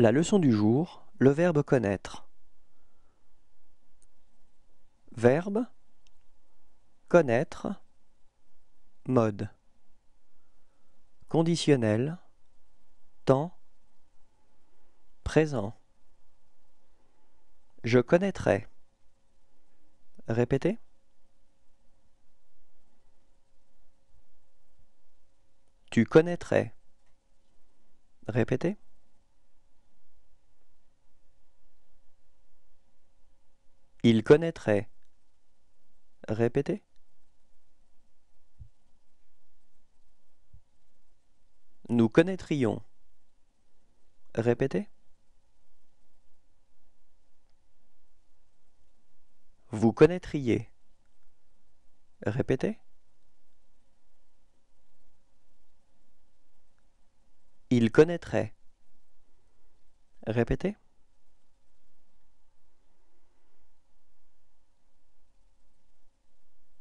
La leçon du jour, le verbe connaître. Verbe connaître mode conditionnel temps présent Je connaîtrai. Répétez. Tu connaîtrais. Répétez. Il connaîtrait. Répétez. Nous connaîtrions. Répétez. Vous connaîtriez. Répétez. Il connaîtrait. Répétez.